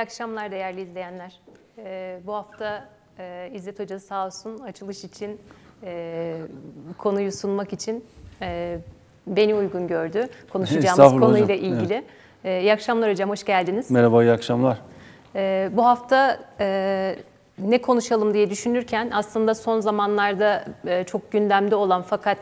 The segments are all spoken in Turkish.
İyi akşamlar değerli izleyenler. Ee, bu hafta e, İzzet Hoca sağ olsun açılış için, e, konuyu sunmak için e, beni uygun gördü. Konuşacağımız konuyla hocam. ilgili. Evet. E, iyi akşamlar hocam, hoş geldiniz. Merhaba, iyi akşamlar. E, bu hafta e, ne konuşalım diye düşünürken aslında son zamanlarda e, çok gündemde olan fakat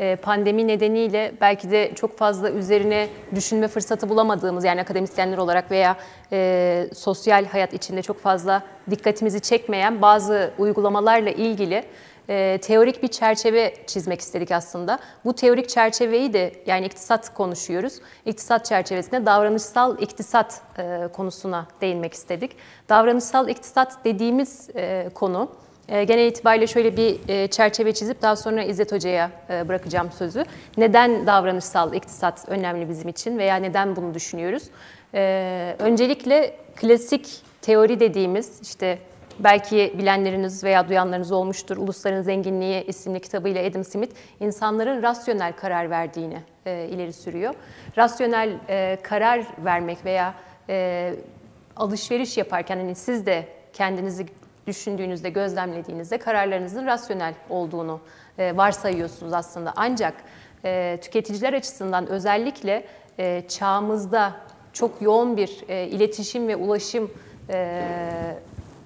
e, pandemi nedeniyle belki de çok fazla üzerine düşünme fırsatı bulamadığımız yani akademisyenler olarak veya e, sosyal hayat içinde çok fazla dikkatimizi çekmeyen bazı uygulamalarla ilgili e, teorik bir çerçeve çizmek istedik aslında. Bu teorik çerçeveyi de yani iktisat konuşuyoruz. İktisat çerçevesinde davranışsal iktisat e, konusuna değinmek istedik. Davranışsal iktisat dediğimiz e, konu e, genel itibariyle şöyle bir e, çerçeve çizip daha sonra İzzet Hoca'ya e, bırakacağım sözü. Neden davranışsal iktisat önemli bizim için veya neden bunu düşünüyoruz? Öncelikle klasik teori dediğimiz işte Belki bilenleriniz veya duyanlarınız olmuştur. Ulusların Zenginliği isimli kitabıyla Adam Smith insanların rasyonel karar verdiğini e, ileri sürüyor. Rasyonel e, karar vermek veya e, alışveriş yaparken hani siz de kendinizi düşündüğünüzde, gözlemlediğinizde kararlarınızın rasyonel olduğunu e, varsayıyorsunuz aslında. Ancak e, tüketiciler açısından özellikle e, çağımızda çok yoğun bir e, iletişim ve ulaşım e,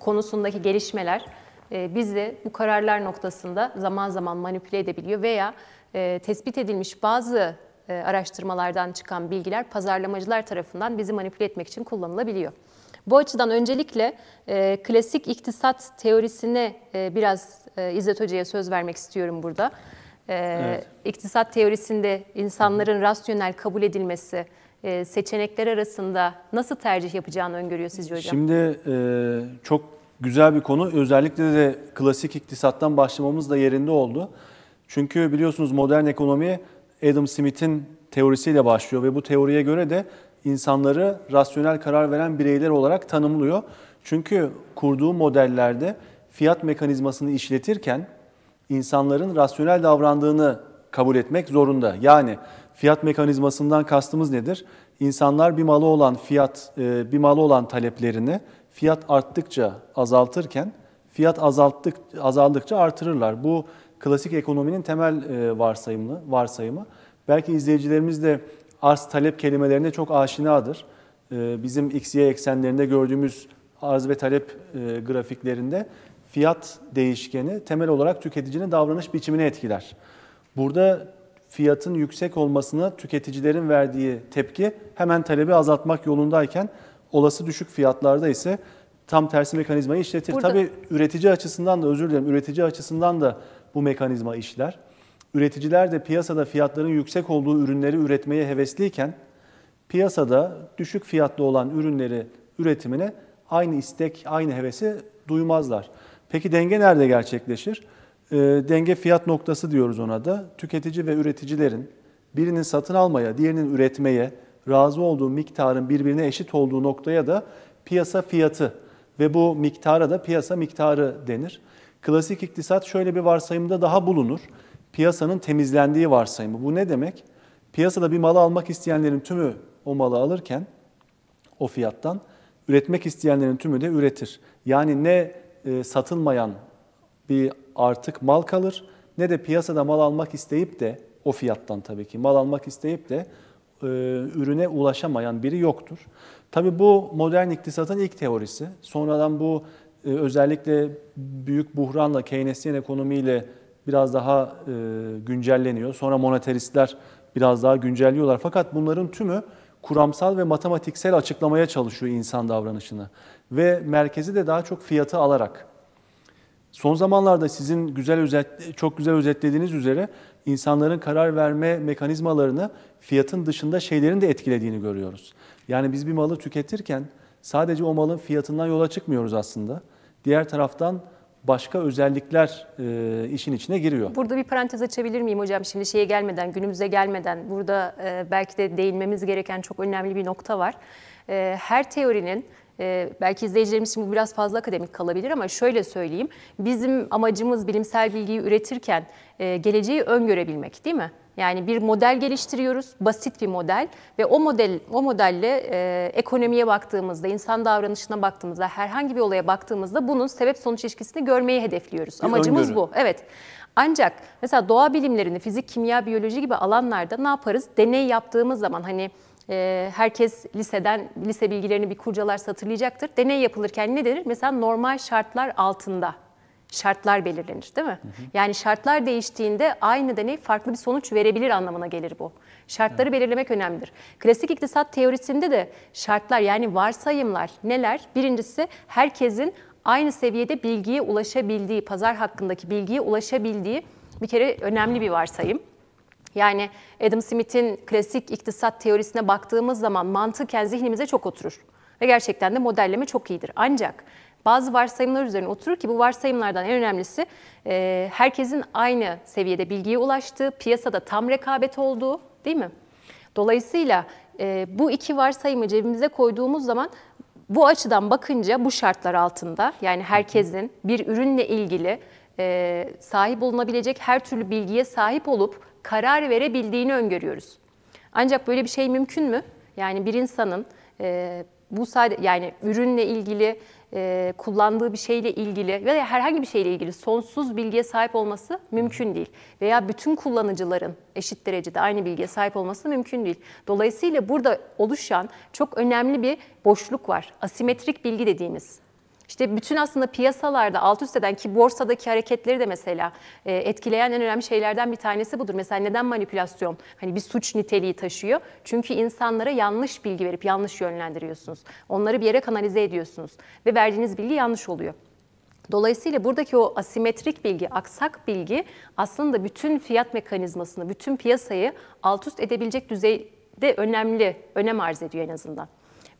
konusundaki gelişmeler e, bizi bu kararlar noktasında zaman zaman manipüle edebiliyor veya e, tespit edilmiş bazı e, araştırmalardan çıkan bilgiler pazarlamacılar tarafından bizi manipüle etmek için kullanılabiliyor. Bu açıdan öncelikle klasik iktisat teorisine biraz İzzet Hoca'ya söz vermek istiyorum burada. E, evet. İktisat teorisinde insanların rasyonel kabul edilmesi, ee, seçenekler arasında nasıl tercih yapacağını öngörüyor sizce hocam? Şimdi e, çok güzel bir konu. Özellikle de klasik iktisattan başlamamız da yerinde oldu. Çünkü biliyorsunuz modern ekonomi Adam Smith'in teorisiyle başlıyor ve bu teoriye göre de insanları rasyonel karar veren bireyler olarak tanımlıyor. Çünkü kurduğu modellerde fiyat mekanizmasını işletirken insanların rasyonel davrandığını kabul etmek zorunda. Yani fiyat mekanizmasından kastımız nedir? İnsanlar bir malı olan fiyat, e, bir malı olan taleplerini fiyat arttıkça azaltırken fiyat azalttık azaldıkça artırırlar. Bu klasik ekonominin temel e, varsayımlı varsayımı. Belki izleyicilerimiz de arz talep kelimelerine çok aşinadır. E, bizim XY eksenlerinde gördüğümüz arz ve talep grafiklerinde fiyat değişkeni temel olarak tüketicinin davranış biçimini etkiler. Burada fiyatın yüksek olmasına tüketicilerin verdiği tepki hemen talebi azaltmak yolundayken olası düşük fiyatlarda ise tam tersi mekanizmayı işletir. Burada... Tabii üretici açısından da özür dilerim üretici açısından da bu mekanizma işler. Üreticiler de piyasada fiyatların yüksek olduğu ürünleri üretmeye hevesliyken piyasada düşük fiyatlı olan ürünleri üretimine aynı istek, aynı hevesi duymazlar. Peki denge nerede gerçekleşir? Ee, denge fiyat noktası diyoruz ona da. Tüketici ve üreticilerin birinin satın almaya, diğerinin üretmeye razı olduğu miktarın birbirine eşit olduğu noktaya da piyasa fiyatı ve bu miktara da piyasa miktarı denir. Klasik iktisat şöyle bir varsayımda daha bulunur. Piyasanın temizlendiği varsayımı. Bu ne demek? Piyasada bir malı almak isteyenlerin tümü o malı alırken o fiyattan üretmek isteyenlerin tümü de üretir. Yani ne e, satılmayan bir artık mal kalır ne de piyasada mal almak isteyip de o fiyattan tabii ki mal almak isteyip de e, ürüne ulaşamayan biri yoktur. Tabii bu modern iktisatın ilk teorisi. Sonradan bu e, özellikle büyük buhranla Keynesyen ekonomiyle biraz daha e, güncelleniyor. Sonra monetaristler biraz daha güncelliyorlar. Fakat bunların tümü kuramsal ve matematiksel açıklamaya çalışıyor insan davranışını. Ve merkezi de daha çok fiyatı alarak Son zamanlarda sizin güzel özet, çok güzel özetlediğiniz üzere insanların karar verme mekanizmalarını fiyatın dışında şeylerin de etkilediğini görüyoruz. Yani biz bir malı tüketirken sadece o malın fiyatından yola çıkmıyoruz aslında. Diğer taraftan başka özellikler e, işin içine giriyor. Burada bir parantez açabilir miyim hocam? Şimdi şeye gelmeden, günümüze gelmeden burada e, belki de değinmemiz gereken çok önemli bir nokta var. E, her teorinin e, belki izleyicilerimiz için bu biraz fazla akademik kalabilir ama şöyle söyleyeyim. Bizim amacımız bilimsel bilgiyi üretirken e, geleceği öngörebilmek değil mi? Yani bir model geliştiriyoruz, basit bir model ve o model o modelle e, ekonomiye baktığımızda, insan davranışına baktığımızda, herhangi bir olaya baktığımızda bunun sebep sonuç ilişkisini görmeyi hedefliyoruz. Bir Amacımız öngörü. bu. Evet. Ancak mesela doğa bilimlerini, fizik, kimya, biyoloji gibi alanlarda ne yaparız? Deney yaptığımız zaman hani ee, herkes liseden lise bilgilerini bir kurcalarsa hatırlayacaktır. Deney yapılırken ne denir? Mesela normal şartlar altında şartlar belirlenir değil mi? Hı hı. Yani şartlar değiştiğinde aynı deney farklı bir sonuç verebilir anlamına gelir bu. Şartları evet. belirlemek önemlidir. Klasik iktisat teorisinde de şartlar yani varsayımlar neler? Birincisi herkesin aynı seviyede bilgiye ulaşabildiği, pazar hakkındaki bilgiye ulaşabildiği bir kere önemli bir varsayım. Yani Adam Smith'in klasik iktisat teorisine baktığımız zaman mantıken zihnimize çok oturur. Ve gerçekten de modelleme çok iyidir. Ancak bazı varsayımlar üzerine oturur ki bu varsayımlardan en önemlisi e, herkesin aynı seviyede bilgiye ulaştığı, piyasada tam rekabet olduğu değil mi? Dolayısıyla e, bu iki varsayımı cebimize koyduğumuz zaman bu açıdan bakınca bu şartlar altında yani herkesin bir ürünle ilgili e, sahip olunabilecek her türlü bilgiye sahip olup karar verebildiğini öngörüyoruz. Ancak böyle bir şey mümkün mü? Yani bir insanın e, bu sadece yani ürünle ilgili e, kullandığı bir şeyle ilgili veya herhangi bir şeyle ilgili sonsuz bilgiye sahip olması mümkün değil. Veya bütün kullanıcıların eşit derecede aynı bilgiye sahip olması mümkün değil. Dolayısıyla burada oluşan çok önemli bir boşluk var. Asimetrik bilgi dediğimiz. İşte bütün aslında piyasalarda alt üst eden ki borsadaki hareketleri de mesela e, etkileyen en önemli şeylerden bir tanesi budur. Mesela neden manipülasyon hani bir suç niteliği taşıyor? Çünkü insanlara yanlış bilgi verip yanlış yönlendiriyorsunuz. Onları bir yere kanalize ediyorsunuz ve verdiğiniz bilgi yanlış oluyor. Dolayısıyla buradaki o asimetrik bilgi, aksak bilgi aslında bütün fiyat mekanizmasını, bütün piyasayı alt üst edebilecek düzeyde önemli, önem arz ediyor en azından.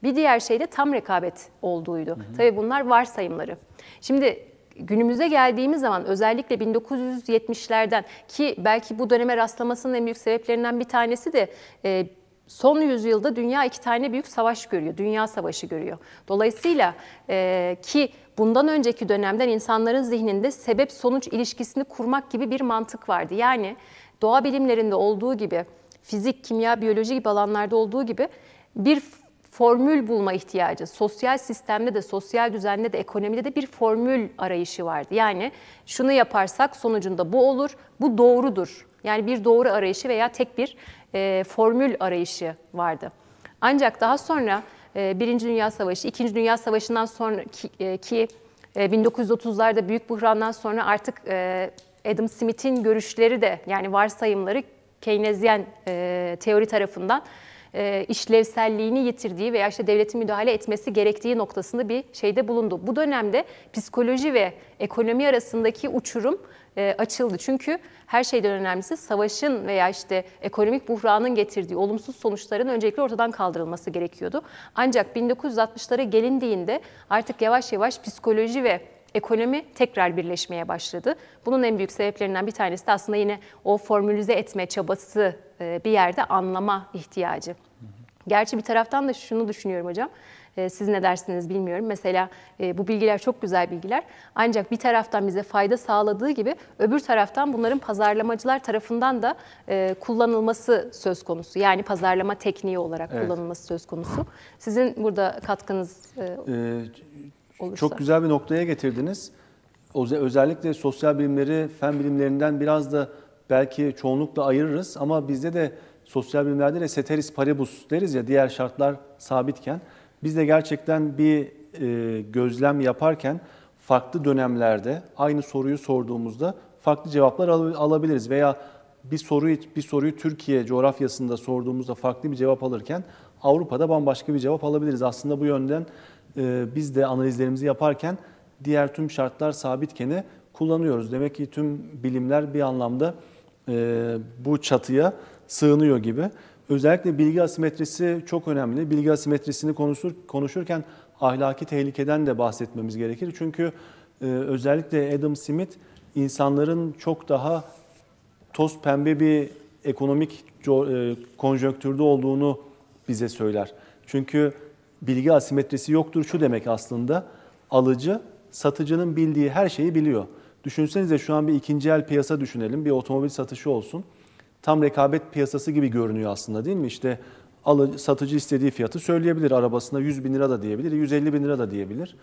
Bir diğer şey de tam rekabet olduğuydu. Hı hı. Tabii bunlar varsayımları. Şimdi günümüze geldiğimiz zaman özellikle 1970'lerden ki belki bu döneme rastlamasının en büyük sebeplerinden bir tanesi de e, son yüzyılda dünya iki tane büyük savaş görüyor. Dünya savaşı görüyor. Dolayısıyla e, ki bundan önceki dönemden insanların zihninde sebep sonuç ilişkisini kurmak gibi bir mantık vardı. Yani doğa bilimlerinde olduğu gibi fizik, kimya, biyoloji gibi alanlarda olduğu gibi bir formül bulma ihtiyacı, sosyal sistemde de, sosyal düzende de, ekonomide de bir formül arayışı vardı. Yani şunu yaparsak sonucunda bu olur, bu doğrudur. Yani bir doğru arayışı veya tek bir e, formül arayışı vardı. Ancak daha sonra e, Birinci Dünya Savaşı, İkinci Dünya Savaşı'ndan sonraki e, ki, 1930'larda e, büyük buhrandan sonra artık e, Adam Smith'in görüşleri de yani varsayımları Keynesyen e, teori tarafından e, işlevselliğini yitirdiği veya işte devletin müdahale etmesi gerektiği noktasında bir şeyde bulundu. Bu dönemde psikoloji ve ekonomi arasındaki uçurum e, açıldı. Çünkü her şeyden önemlisi savaşın veya işte ekonomik buhranın getirdiği olumsuz sonuçların öncelikle ortadan kaldırılması gerekiyordu. Ancak 1960'lara gelindiğinde artık yavaş yavaş psikoloji ve ekonomi tekrar birleşmeye başladı. Bunun en büyük sebeplerinden bir tanesi de aslında yine o formülize etme çabası e, bir yerde anlama ihtiyacı. Gerçi bir taraftan da şunu düşünüyorum hocam. E, siz ne dersiniz bilmiyorum. Mesela e, bu bilgiler çok güzel bilgiler. Ancak bir taraftan bize fayda sağladığı gibi öbür taraftan bunların pazarlamacılar tarafından da kullanılması söz konusu. Yani pazarlama tekniği olarak evet. kullanılması söz konusu. Sizin burada katkınız? Ee, olursa. Çok güzel bir noktaya getirdiniz. Özellikle sosyal bilimleri fen bilimlerinden biraz da belki çoğunlukla ayırırız ama bizde de sosyal bilimlerde de seteris paribus deriz ya diğer şartlar sabitken biz de gerçekten bir e, gözlem yaparken farklı dönemlerde aynı soruyu sorduğumuzda farklı cevaplar al alabiliriz veya bir soruyu bir soruyu Türkiye coğrafyasında sorduğumuzda farklı bir cevap alırken Avrupa'da bambaşka bir cevap alabiliriz. Aslında bu yönden ee, biz de analizlerimizi yaparken diğer tüm şartlar sabitkeni kullanıyoruz. Demek ki tüm bilimler bir anlamda e, bu çatıya sığınıyor gibi. Özellikle bilgi asimetrisi çok önemli. Bilgi asimetrisini konuşur, konuşurken ahlaki tehlikeden de bahsetmemiz gerekir. Çünkü e, özellikle Adam Smith insanların çok daha toz pembe bir ekonomik e, konjonktürde olduğunu bize söyler. Çünkü bilgi asimetrisi yoktur şu demek aslında. Alıcı satıcının bildiği her şeyi biliyor. Düşünsenize şu an bir ikinci el piyasa düşünelim. Bir otomobil satışı olsun. Tam rekabet piyasası gibi görünüyor aslında değil mi? İşte alıcı, satıcı istediği fiyatı söyleyebilir. Arabasına 100 bin lira da diyebilir, 150 bin lira da diyebilir.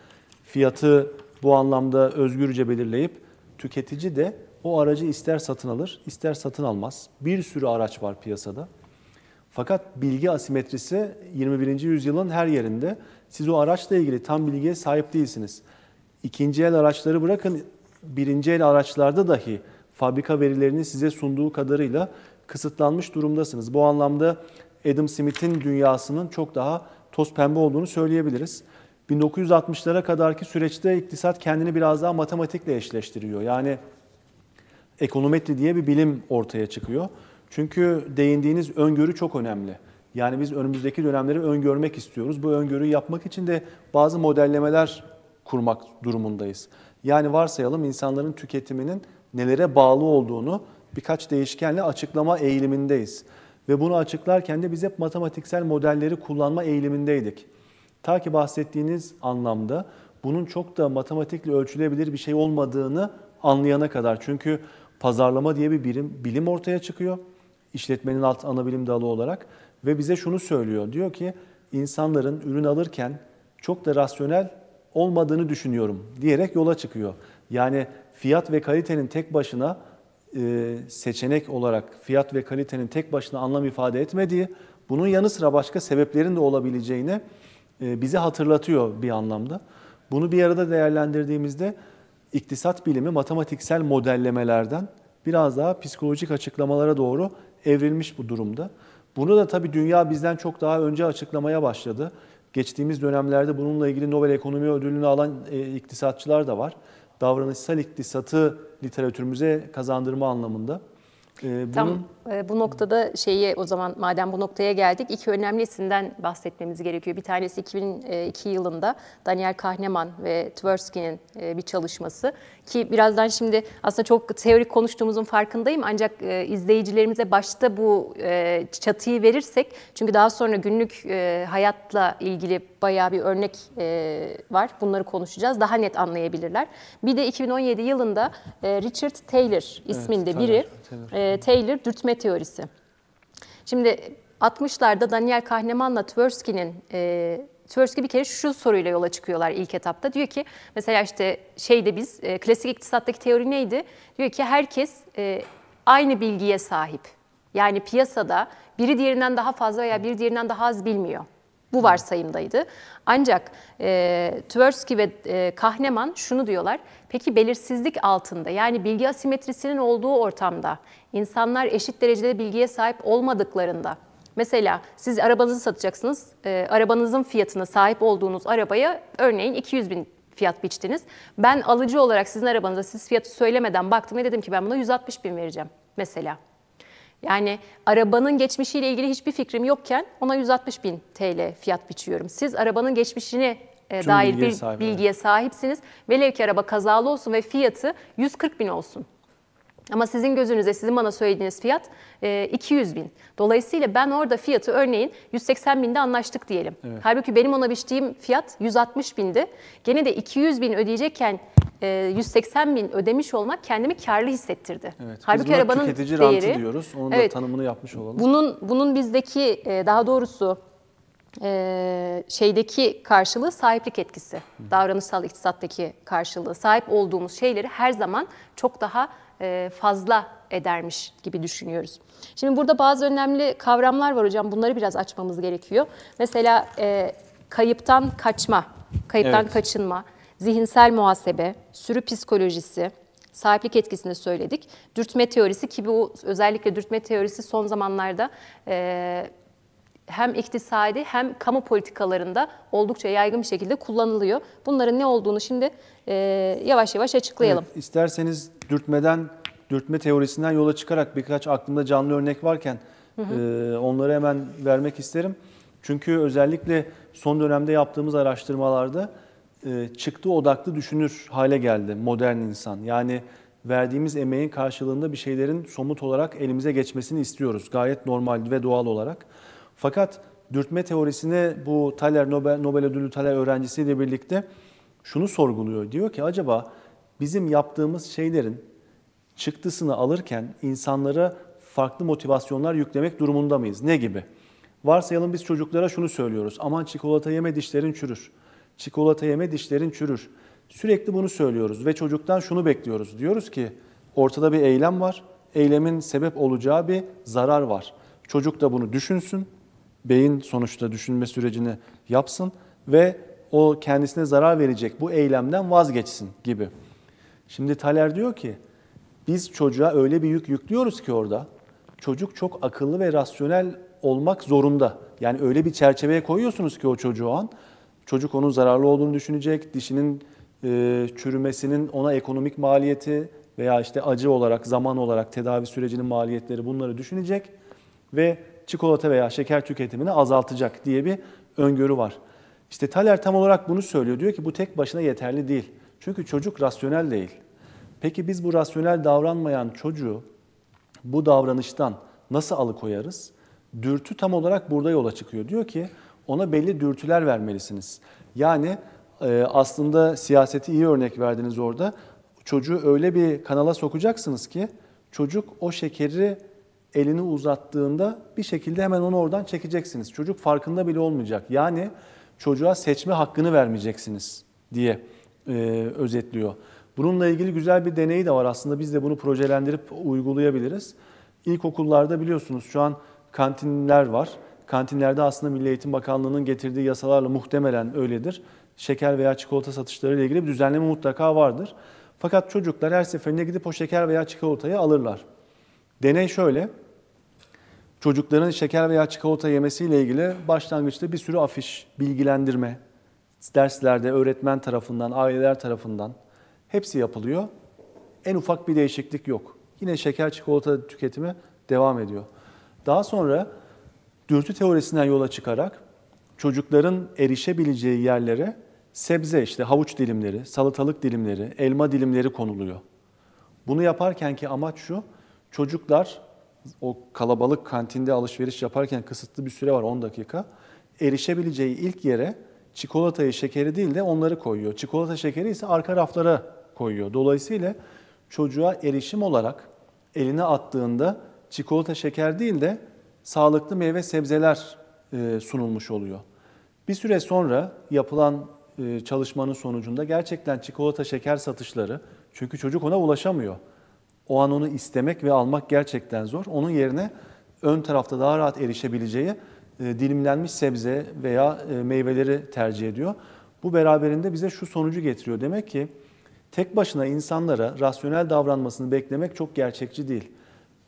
Fiyatı bu anlamda özgürce belirleyip tüketici de o aracı ister satın alır, ister satın almaz. Bir sürü araç var piyasada. Fakat bilgi asimetrisi 21. yüzyılın her yerinde. Siz o araçla ilgili tam bilgiye sahip değilsiniz. İkinci el araçları bırakın, birinci el araçlarda dahi fabrika verilerinin size sunduğu kadarıyla kısıtlanmış durumdasınız. Bu anlamda Adam Smith'in dünyasının çok daha toz pembe olduğunu söyleyebiliriz. 1960'lara kadarki süreçte iktisat kendini biraz daha matematikle eşleştiriyor. Yani ekonometri diye bir bilim ortaya çıkıyor. Çünkü değindiğiniz öngörü çok önemli. Yani biz önümüzdeki dönemleri öngörmek istiyoruz. Bu öngörüyü yapmak için de bazı modellemeler kurmak durumundayız. Yani varsayalım insanların tüketiminin nelere bağlı olduğunu birkaç değişkenle açıklama eğilimindeyiz. Ve bunu açıklarken de biz hep matematiksel modelleri kullanma eğilimindeydik. Ta ki bahsettiğiniz anlamda bunun çok da matematikle ölçülebilir bir şey olmadığını anlayana kadar. Çünkü pazarlama diye bir birim, bilim ortaya çıkıyor işletmenin alt anabilim dalı olarak ve bize şunu söylüyor. Diyor ki insanların ürün alırken çok da rasyonel olmadığını düşünüyorum diyerek yola çıkıyor. Yani fiyat ve kalitenin tek başına e, seçenek olarak fiyat ve kalitenin tek başına anlam ifade etmediği, bunun yanı sıra başka sebeplerin de olabileceğini e, bize hatırlatıyor bir anlamda. Bunu bir arada değerlendirdiğimizde iktisat bilimi matematiksel modellemelerden biraz daha psikolojik açıklamalara doğru evrilmiş bu durumda. Bunu da tabii dünya bizden çok daha önce açıklamaya başladı. Geçtiğimiz dönemlerde bununla ilgili Nobel Ekonomi Ödülünü alan e, iktisatçılar da var. Davranışsal iktisatı literatürümüze kazandırma anlamında. E, bunun Tam ee, bu noktada şeyi o zaman madem bu noktaya geldik iki önemli isimden bahsetmemiz gerekiyor. Bir tanesi 2002 yılında Daniel Kahneman ve Tversky'nin e, bir çalışması ki birazdan şimdi aslında çok teorik konuştuğumuzun farkındayım ancak e, izleyicilerimize başta bu e, çatıyı verirsek çünkü daha sonra günlük hayatla ilgili bayağı bir örnek var. Bunları konuşacağız. Daha net anlayabilirler. Bir de 2017 yılında Richard Taylor isminde evet, biri Taylor. Taylor dürtme gelişme teorisi. Şimdi 60'larda Daniel Kahneman'la Tversky'nin e, Tversky bir kere şu soruyla yola çıkıyorlar ilk etapta. Diyor ki mesela işte şeyde biz e, klasik iktisattaki teori neydi? Diyor ki herkes e, aynı bilgiye sahip. Yani piyasada biri diğerinden daha fazla veya biri diğerinden daha az bilmiyor. Bu varsayımdaydı. Ancak e, Tversky ve e, Kahneman şunu diyorlar. Peki belirsizlik altında yani bilgi asimetrisinin olduğu ortamda insanlar eşit derecede bilgiye sahip olmadıklarında Mesela siz arabanızı satacaksınız. E, arabanızın fiyatına sahip olduğunuz arabaya örneğin 200 bin fiyat biçtiniz. Ben alıcı olarak sizin arabanıza siz fiyatı söylemeden baktım ve dedim ki ben buna 160 bin vereceğim mesela. Yani arabanın geçmişiyle ilgili hiçbir fikrim yokken ona 160 bin TL fiyat biçiyorum. Siz arabanın geçmişini e, dair bilgiye bir sahibi. bilgiye sahipsiniz. Velev ki araba kazalı olsun ve fiyatı 140 bin olsun. Ama sizin gözünüzde sizin bana söylediğiniz fiyat 200 e, bin. Dolayısıyla ben orada fiyatı örneğin 180 binde anlaştık diyelim. Evet. Halbuki benim ona biçtiğim fiyat 160 bindi. Gene de 200 bin ödeyecekken 180 e, bin ödemiş olmak kendimi karlı hissettirdi. Evet, Halbuki biz arabanın tüketici değeri, diyoruz. Onun evet, da tanımını yapmış olalım. Bunun, bunun bizdeki e, daha doğrusu şeydeki karşılığı sahiplik etkisi. Davranışsal iktisattaki karşılığı. Sahip olduğumuz şeyleri her zaman çok daha e, fazla edermiş gibi düşünüyoruz. Şimdi burada bazı önemli kavramlar var hocam. Bunları biraz açmamız gerekiyor. Mesela e, kayıptan kaçma, kayıptan evet. kaçınma, zihinsel muhasebe, sürü psikolojisi, sahiplik etkisini söyledik. Dürtme teorisi ki bu özellikle dürtme teorisi son zamanlarda e, hem iktisadi hem kamu politikalarında oldukça yaygın bir şekilde kullanılıyor. Bunların ne olduğunu şimdi e, yavaş yavaş açıklayalım. Evet, isterseniz dürtmeden, dürtme teorisinden yola çıkarak birkaç aklımda canlı örnek varken hı hı. E, onları hemen vermek isterim. Çünkü özellikle son dönemde yaptığımız araştırmalarda e, çıktı odaklı düşünür hale geldi modern insan. Yani verdiğimiz emeğin karşılığında bir şeylerin somut olarak elimize geçmesini istiyoruz. Gayet normal ve doğal olarak. Fakat dürtme teorisine bu Thaler Nobel, Nobel ödüllü Thaler öğrencisiyle birlikte şunu sorguluyor. Diyor ki acaba bizim yaptığımız şeylerin çıktısını alırken insanlara farklı motivasyonlar yüklemek durumunda mıyız? Ne gibi? Varsayalım biz çocuklara şunu söylüyoruz. Aman çikolata yeme dişlerin çürür. Çikolata yeme dişlerin çürür. Sürekli bunu söylüyoruz ve çocuktan şunu bekliyoruz. Diyoruz ki ortada bir eylem var. Eylemin sebep olacağı bir zarar var. Çocuk da bunu düşünsün, beyin sonuçta düşünme sürecini yapsın ve o kendisine zarar verecek bu eylemden vazgeçsin gibi. Şimdi Taler diyor ki biz çocuğa öyle bir yük yüklüyoruz ki orada çocuk çok akıllı ve rasyonel olmak zorunda. Yani öyle bir çerçeveye koyuyorsunuz ki o çocuğu an çocuk onun zararlı olduğunu düşünecek, dişinin e, çürümesinin ona ekonomik maliyeti veya işte acı olarak, zaman olarak tedavi sürecinin maliyetleri bunları düşünecek ve çikolata veya şeker tüketimini azaltacak diye bir öngörü var. İşte Thaler tam olarak bunu söylüyor. Diyor ki bu tek başına yeterli değil. Çünkü çocuk rasyonel değil. Peki biz bu rasyonel davranmayan çocuğu bu davranıştan nasıl alıkoyarız? Dürtü tam olarak burada yola çıkıyor. Diyor ki ona belli dürtüler vermelisiniz. Yani e, aslında siyaseti iyi örnek verdiniz orada. Çocuğu öyle bir kanala sokacaksınız ki çocuk o şekeri elini uzattığında bir şekilde hemen onu oradan çekeceksiniz. Çocuk farkında bile olmayacak. Yani çocuğa seçme hakkını vermeyeceksiniz diye e, özetliyor. Bununla ilgili güzel bir deneyi de var aslında. Biz de bunu projelendirip uygulayabiliriz. İlkokullarda biliyorsunuz şu an kantinler var. Kantinlerde aslında Milli Eğitim Bakanlığı'nın getirdiği yasalarla muhtemelen öyledir. Şeker veya çikolata satışları ile ilgili bir düzenleme mutlaka vardır. Fakat çocuklar her seferinde gidip o şeker veya çikolatayı alırlar. Deney şöyle. Çocukların şeker veya çikolata yemesiyle ilgili başlangıçta bir sürü afiş, bilgilendirme, derslerde öğretmen tarafından, aileler tarafından hepsi yapılıyor. En ufak bir değişiklik yok. Yine şeker çikolata tüketimi devam ediyor. Daha sonra dürtü teorisinden yola çıkarak çocukların erişebileceği yerlere sebze işte havuç dilimleri, salatalık dilimleri, elma dilimleri konuluyor. Bunu yaparken ki amaç şu, Çocuklar o kalabalık kantinde alışveriş yaparken kısıtlı bir süre var 10 dakika. Erişebileceği ilk yere çikolatayı, şekeri değil de onları koyuyor. Çikolata, şekeri ise arka raflara koyuyor. Dolayısıyla çocuğa erişim olarak eline attığında çikolata, şeker değil de sağlıklı meyve, sebzeler e, sunulmuş oluyor. Bir süre sonra yapılan e, çalışmanın sonucunda gerçekten çikolata, şeker satışları çünkü çocuk ona ulaşamıyor o an onu istemek ve almak gerçekten zor. Onun yerine ön tarafta daha rahat erişebileceği e, dilimlenmiş sebze veya e, meyveleri tercih ediyor. Bu beraberinde bize şu sonucu getiriyor. Demek ki tek başına insanlara rasyonel davranmasını beklemek çok gerçekçi değil.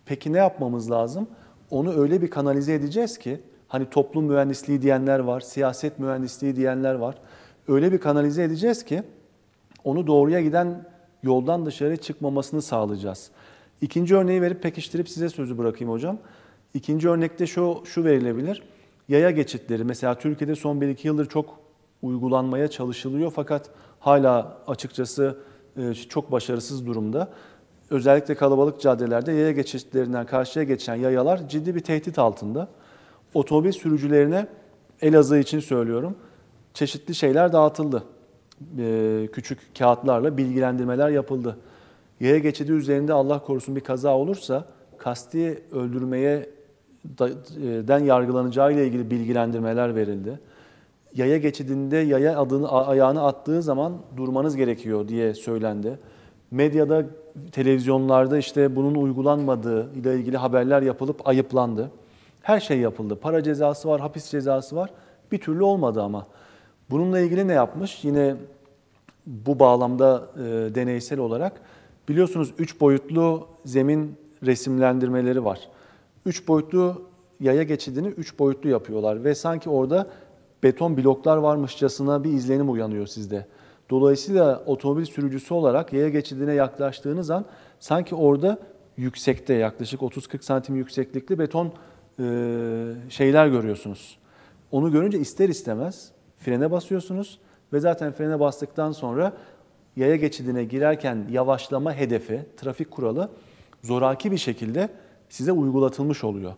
Peki ne yapmamız lazım? Onu öyle bir kanalize edeceğiz ki hani toplum mühendisliği diyenler var, siyaset mühendisliği diyenler var. Öyle bir kanalize edeceğiz ki onu doğruya giden yoldan dışarı çıkmamasını sağlayacağız. İkinci örneği verip pekiştirip size sözü bırakayım hocam. İkinci örnekte şu, şu verilebilir. Yaya geçitleri mesela Türkiye'de son 1-2 yıldır çok uygulanmaya çalışılıyor fakat hala açıkçası e, çok başarısız durumda. Özellikle kalabalık caddelerde yaya geçitlerinden karşıya geçen yayalar ciddi bir tehdit altında. Otomobil sürücülerine Elazığ için söylüyorum çeşitli şeyler dağıtıldı. E, küçük kağıtlarla bilgilendirmeler yapıldı. Yaya geçidi üzerinde Allah korusun bir kaza olursa kasti öldürmeye e, den yargılanacağı ile ilgili bilgilendirmeler verildi. Yaya geçidinde yaya adını ayağını attığı zaman durmanız gerekiyor diye söylendi. Medyada, televizyonlarda işte bunun uygulanmadığı ile ilgili haberler yapılıp ayıplandı. Her şey yapıldı. Para cezası var, hapis cezası var. Bir türlü olmadı ama. Bununla ilgili ne yapmış? Yine bu bağlamda e, deneysel olarak biliyorsunuz üç boyutlu zemin resimlendirmeleri var. Üç boyutlu yaya geçidini üç boyutlu yapıyorlar ve sanki orada beton bloklar varmışçasına bir izlenim uyanıyor sizde. Dolayısıyla otomobil sürücüsü olarak yaya geçidine yaklaştığınız an sanki orada yüksekte yaklaşık 30-40 santim yükseklikli beton e, şeyler görüyorsunuz. Onu görünce ister istemez frene basıyorsunuz ve zaten frene bastıktan sonra yaya geçidine girerken yavaşlama hedefi, trafik kuralı zoraki bir şekilde size uygulatılmış oluyor.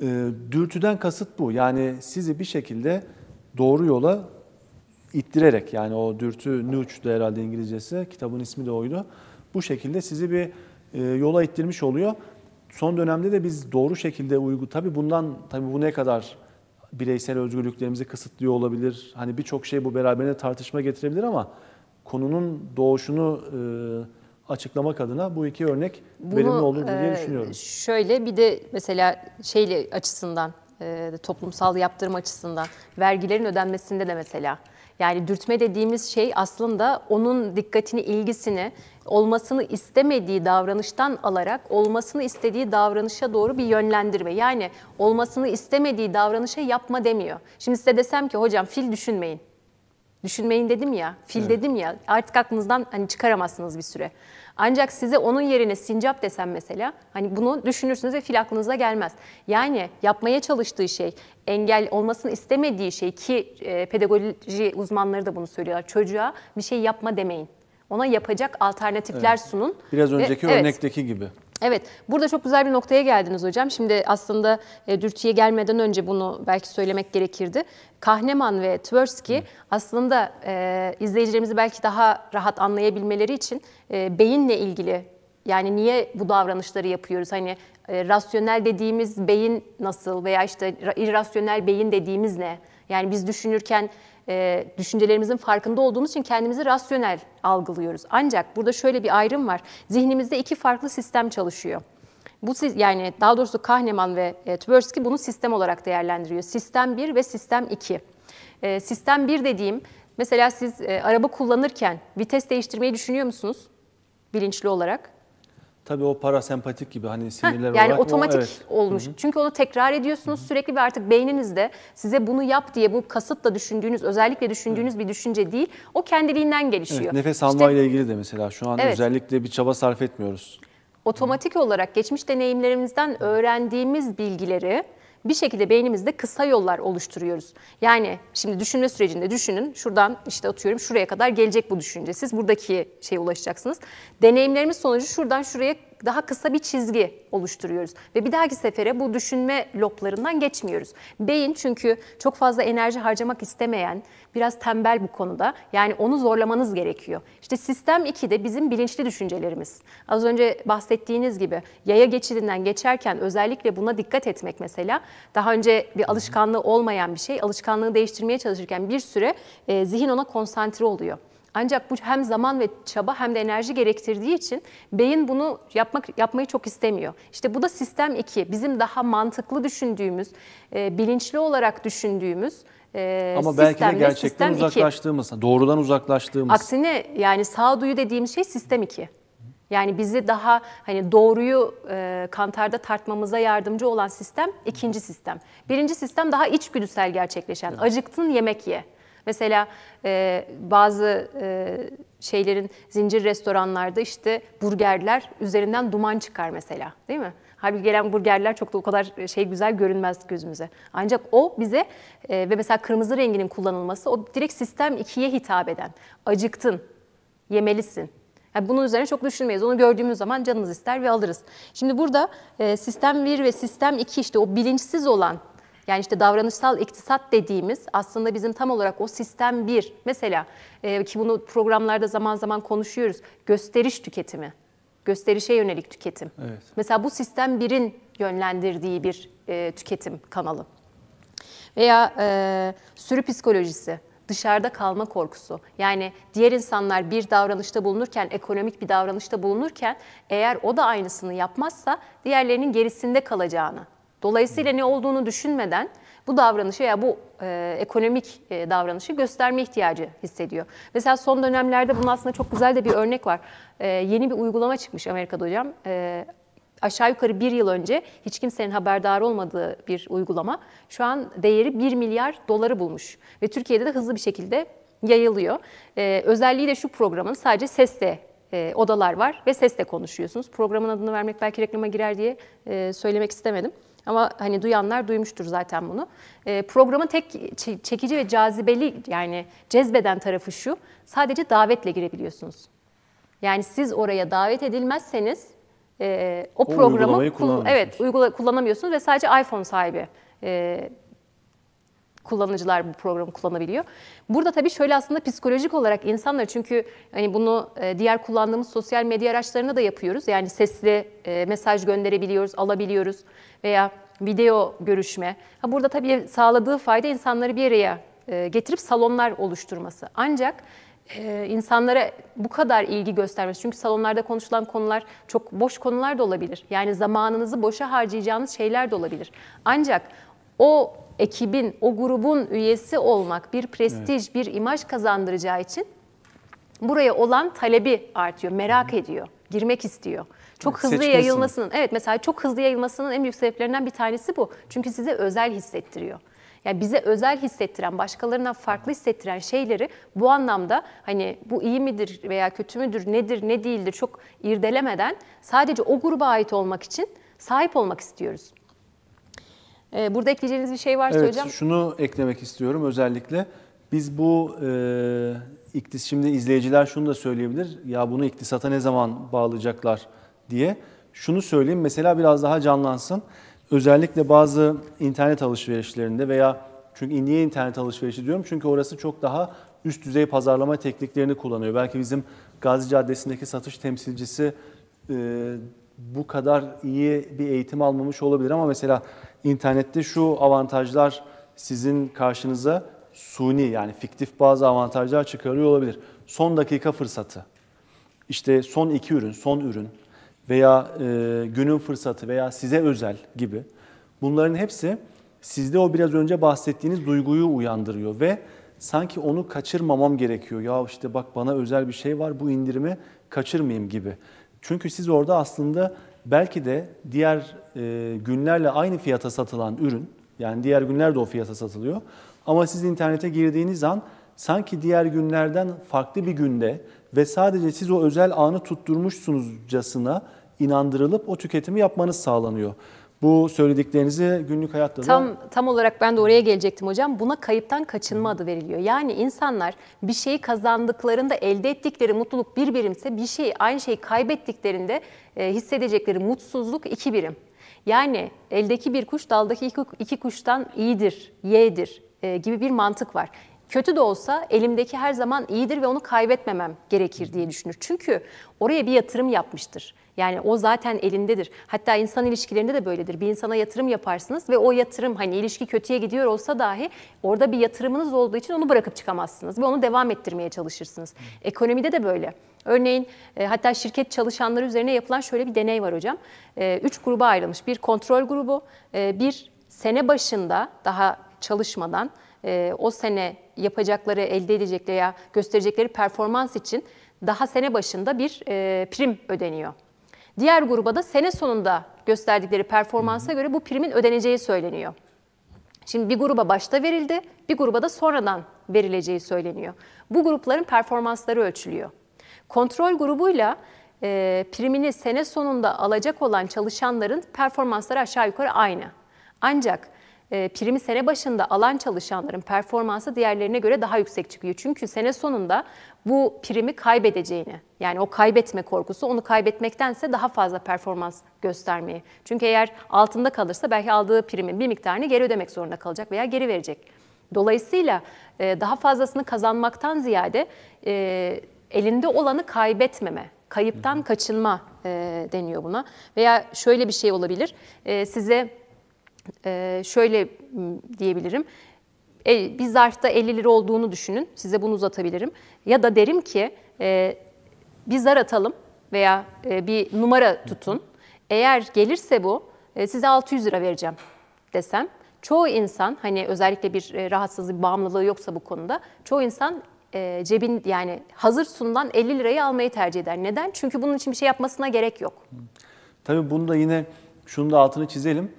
E, dürtüden kasıt bu. Yani sizi bir şekilde doğru yola ittirerek yani o dürtü de herhalde İngilizcesi, kitabın ismi de oydu. Bu şekilde sizi bir e, yola ittirmiş oluyor. Son dönemde de biz doğru şekilde uygu tabii bundan tabii bu ne kadar bireysel özgürlüklerimizi kısıtlıyor olabilir. Hani birçok şey bu beraberinde tartışma getirebilir ama konunun doğuşunu e, açıklamak adına bu iki örnek Bunu, verimli olur diye e, düşünüyorum. Şöyle bir de mesela şeyle açısından e, toplumsal yaptırım açısından vergilerin ödenmesinde de mesela yani dürtme dediğimiz şey aslında onun dikkatini, ilgisini olmasını istemediği davranıştan alarak olmasını istediği davranışa doğru bir yönlendirme. Yani olmasını istemediği davranışa yapma demiyor. Şimdi size desem ki hocam fil düşünmeyin. Düşünmeyin dedim ya, fil evet. dedim ya artık aklınızdan hani çıkaramazsınız bir süre. Ancak size onun yerine sincap desem mesela hani bunu düşünürsünüz ve fil aklınıza gelmez. Yani yapmaya çalıştığı şey, engel olmasını istemediği şey ki e, pedagoji uzmanları da bunu söylüyorlar. Çocuğa bir şey yapma demeyin. Ona yapacak alternatifler evet. sunun. Biraz önceki Ve, örnekteki evet. gibi. Evet, burada çok güzel bir noktaya geldiniz hocam. Şimdi aslında e, dürtüye gelmeden önce bunu belki söylemek gerekirdi. Kahneman ve Tversky evet. aslında e, izleyicilerimizi belki daha rahat anlayabilmeleri için e, beyinle ilgili yani niye bu davranışları yapıyoruz? Hani e, rasyonel dediğimiz beyin nasıl veya işte irrasyonel beyin dediğimiz ne? Yani biz düşünürken e, düşüncelerimizin farkında olduğumuz için kendimizi rasyonel algılıyoruz. Ancak burada şöyle bir ayrım var. Zihnimizde iki farklı sistem çalışıyor. Bu yani daha doğrusu Kahneman ve e, Tversky bunu sistem olarak değerlendiriyor. Sistem 1 ve sistem 2. E, sistem 1 dediğim mesela siz e, araba kullanırken vites değiştirmeyi düşünüyor musunuz bilinçli olarak? Tabii o para sempatik gibi hani sinirler Heh, yani olarak. otomatik o, evet. olmuş. Hı-hı. Çünkü onu tekrar ediyorsunuz Hı-hı. sürekli ve artık beyninizde size bunu yap diye bu kasıtla düşündüğünüz, özellikle düşündüğünüz Hı-hı. bir düşünce değil. O kendiliğinden gelişiyor. Evet, nefes alma işte, ile ilgili de mesela şu an evet. özellikle bir çaba sarf etmiyoruz. Otomatik Hı-hı. olarak geçmiş deneyimlerimizden öğrendiğimiz bilgileri bir şekilde beynimizde kısa yollar oluşturuyoruz. Yani şimdi düşünme sürecinde düşünün şuradan işte atıyorum şuraya kadar gelecek bu düşünce. Siz buradaki şeye ulaşacaksınız. Deneyimlerimiz sonucu şuradan şuraya daha kısa bir çizgi oluşturuyoruz. Ve bir dahaki sefere bu düşünme loplarından geçmiyoruz. Beyin çünkü çok fazla enerji harcamak istemeyen, biraz tembel bu konuda. Yani onu zorlamanız gerekiyor. İşte sistem 2 de bizim bilinçli düşüncelerimiz. Az önce bahsettiğiniz gibi yaya geçidinden geçerken özellikle buna dikkat etmek mesela daha önce bir alışkanlığı olmayan bir şey alışkanlığı değiştirmeye çalışırken bir süre e, zihin ona konsantre oluyor. Ancak bu hem zaman ve çaba hem de enerji gerektirdiği için beyin bunu yapmak yapmayı çok istemiyor. İşte bu da sistem 2. Bizim daha mantıklı düşündüğümüz, e, bilinçli olarak düşündüğümüz e, Ama sistem belki de gerçekten uzaklaştığımız, iki. doğrudan uzaklaştığımız. Aksine yani sağduyu dediğimiz şey sistem iki. Yani bizi daha hani doğruyu e, kantarda tartmamıza yardımcı olan sistem ikinci sistem. Birinci sistem daha içgüdüsel gerçekleşen. Evet. Acıktın yemek ye. Mesela e, bazı e, şeylerin zincir restoranlarda işte burgerler üzerinden duman çıkar mesela değil mi? Halbuki gelen burgerler çok da o kadar e, şey güzel görünmez gözümüze. Ancak o bize e, ve mesela kırmızı renginin kullanılması o direkt sistem ikiye hitap eden. Acıktın, yemelisin. Yani bunun üzerine çok düşünmeyiz. Onu gördüğümüz zaman canımız ister ve alırız. Şimdi burada e, sistem 1 ve sistem 2 işte o bilinçsiz olan yani işte davranışsal iktisat dediğimiz aslında bizim tam olarak o sistem bir. Mesela e, ki bunu programlarda zaman zaman konuşuyoruz. Gösteriş tüketimi gösterişe yönelik tüketim. Evet. Mesela bu sistem birin yönlendirdiği bir e, tüketim kanalı. Veya e, sürü psikolojisi, dışarıda kalma korkusu. Yani diğer insanlar bir davranışta bulunurken, ekonomik bir davranışta bulunurken eğer o da aynısını yapmazsa diğerlerinin gerisinde kalacağını. Dolayısıyla ne olduğunu düşünmeden bu davranışı ya bu e, ekonomik e, davranışı gösterme ihtiyacı hissediyor. Mesela son dönemlerde bunun aslında çok güzel de bir örnek var. E, yeni bir uygulama çıkmış Amerika'da hocam. E, aşağı yukarı bir yıl önce hiç kimsenin haberdar olmadığı bir uygulama şu an değeri 1 milyar doları bulmuş. Ve Türkiye'de de hızlı bir şekilde yayılıyor. Ee, özelliği de şu programın sadece sesle e, odalar var ve sesle konuşuyorsunuz. Programın adını vermek belki reklama girer diye e, söylemek istemedim. Ama hani duyanlar duymuştur zaten bunu. E, programın tek çekici ve cazibeli yani cezbeden tarafı şu. Sadece davetle girebiliyorsunuz. Yani siz oraya davet edilmezseniz e, o, o programı evet uygula kullanamıyorsunuz ve sadece iPhone sahibi e, kullanıcılar bu programı kullanabiliyor. Burada tabii şöyle aslında psikolojik olarak insanlar çünkü hani bunu e, diğer kullandığımız sosyal medya araçlarına da yapıyoruz. Yani sesli e, mesaj gönderebiliyoruz, alabiliyoruz veya video görüşme. Ha burada tabii sağladığı fayda insanları bir araya e, getirip salonlar oluşturması. Ancak insanlara bu kadar ilgi göstermesi. Çünkü salonlarda konuşulan konular çok boş konular da olabilir. Yani zamanınızı boşa harcayacağınız şeyler de olabilir. Ancak o ekibin, o grubun üyesi olmak bir prestij, evet. bir imaj kazandıracağı için buraya olan talebi artıyor, merak evet. ediyor, girmek istiyor. Çok evet, hızlı seçmesini. yayılmasının, evet mesela çok hızlı yayılmasının en büyük sebeplerinden bir tanesi bu. Çünkü size özel hissettiriyor. Yani bize özel hissettiren, başkalarına farklı hissettiren şeyleri bu anlamda hani bu iyi midir veya kötü müdür, nedir, ne değildir çok irdelemeden sadece o gruba ait olmak için sahip olmak istiyoruz. E, burada ekleyeceğiniz bir şey varsa evet, hocam. şunu eklemek istiyorum özellikle. Biz bu e, iktis şimdi izleyiciler şunu da söyleyebilir. Ya bunu iktisata ne zaman bağlayacaklar diye. Şunu söyleyeyim mesela biraz daha canlansın. Özellikle bazı internet alışverişlerinde veya çünkü niye internet alışverişi diyorum? Çünkü orası çok daha üst düzey pazarlama tekniklerini kullanıyor. Belki bizim Gazi Caddesi'ndeki satış temsilcisi e, bu kadar iyi bir eğitim almamış olabilir ama mesela internette şu avantajlar sizin karşınıza suni yani fiktif bazı avantajlar çıkarıyor olabilir. Son dakika fırsatı, işte son iki ürün, son ürün veya e, günün fırsatı veya size özel gibi bunların hepsi sizde o biraz önce bahsettiğiniz duyguyu uyandırıyor ve sanki onu kaçırmamam gerekiyor. Ya işte bak bana özel bir şey var bu indirimi kaçırmayayım gibi. Çünkü siz orada aslında belki de diğer e, günlerle aynı fiyata satılan ürün, yani diğer günler de o fiyata satılıyor. Ama siz internete girdiğiniz an sanki diğer günlerden farklı bir günde ve sadece siz o özel anı tutturmuşsunuzcasına inandırılıp o tüketimi yapmanız sağlanıyor bu söylediklerinizi günlük hayatta da... Tam tam olarak ben de oraya gelecektim hocam. Buna kayıptan kaçınma adı veriliyor. Yani insanlar bir şeyi kazandıklarında elde ettikleri mutluluk bir birimse bir şeyi aynı şeyi kaybettiklerinde e, hissedecekleri mutsuzluk iki birim. Yani eldeki bir kuş daldaki iki, kuştan iyidir, yedir e, gibi bir mantık var kötü de olsa elimdeki her zaman iyidir ve onu kaybetmemem gerekir diye düşünür. Çünkü oraya bir yatırım yapmıştır. Yani o zaten elindedir. Hatta insan ilişkilerinde de böyledir. Bir insana yatırım yaparsınız ve o yatırım hani ilişki kötüye gidiyor olsa dahi orada bir yatırımınız olduğu için onu bırakıp çıkamazsınız ve onu devam ettirmeye çalışırsınız. Ekonomide de böyle. Örneğin e, hatta şirket çalışanları üzerine yapılan şöyle bir deney var hocam. E, üç gruba ayrılmış. Bir kontrol grubu, e, bir sene başında daha çalışmadan e, o sene yapacakları, elde edecekleri ya gösterecekleri performans için daha sene başında bir e, prim ödeniyor. Diğer gruba da sene sonunda gösterdikleri performansa göre bu primin ödeneceği söyleniyor. Şimdi bir gruba başta verildi, bir gruba da sonradan verileceği söyleniyor. Bu grupların performansları ölçülüyor. Kontrol grubuyla e, primini sene sonunda alacak olan çalışanların performansları aşağı yukarı aynı. Ancak ee, primi sene başında alan çalışanların performansı diğerlerine göre daha yüksek çıkıyor. Çünkü sene sonunda bu primi kaybedeceğini yani o kaybetme korkusu onu kaybetmektense daha fazla performans göstermeyi. Çünkü eğer altında kalırsa belki aldığı primin bir miktarını geri ödemek zorunda kalacak veya geri verecek. Dolayısıyla e, daha fazlasını kazanmaktan ziyade e, elinde olanı kaybetmeme, kayıptan kaçınma e, deniyor buna. Veya şöyle bir şey olabilir, size e, şöyle diyebilirim. E, bir zarfta 50 lira olduğunu düşünün. Size bunu uzatabilirim. Ya da derim ki e, bir zar atalım veya e, bir numara tutun. Eğer gelirse bu e, size 600 lira vereceğim desem. Çoğu insan hani özellikle bir e, rahatsızlığı, bir bağımlılığı yoksa bu konuda çoğu insan e, cebin yani hazır sunulan 50 lirayı almayı tercih eder. Neden? Çünkü bunun için bir şey yapmasına gerek yok. Tabii bunu da yine şunu da altını çizelim.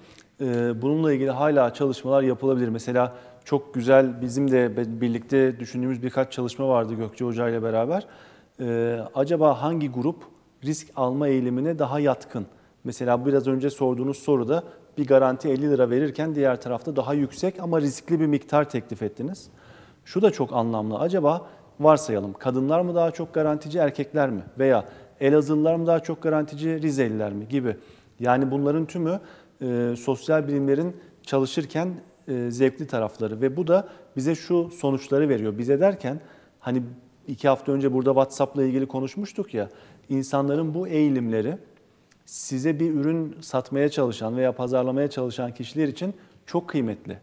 Ee, bununla ilgili hala çalışmalar yapılabilir. Mesela çok güzel bizim de birlikte düşündüğümüz birkaç çalışma vardı Gökçe Hoca ile beraber. Ee, acaba hangi grup risk alma eğilimine daha yatkın? Mesela biraz önce sorduğunuz soruda bir garanti 50 lira verirken diğer tarafta daha yüksek ama riskli bir miktar teklif ettiniz. Şu da çok anlamlı. Acaba varsayalım kadınlar mı daha çok garantici erkekler mi? Veya Elazığlılar mı daha çok garantici Rizeliler mi gibi. Yani bunların tümü e, sosyal bilimlerin çalışırken e, zevkli tarafları ve bu da bize şu sonuçları veriyor. Bize derken hani iki hafta önce burada WhatsApp'la ilgili konuşmuştuk ya insanların bu eğilimleri size bir ürün satmaya çalışan veya pazarlamaya çalışan kişiler için çok kıymetli.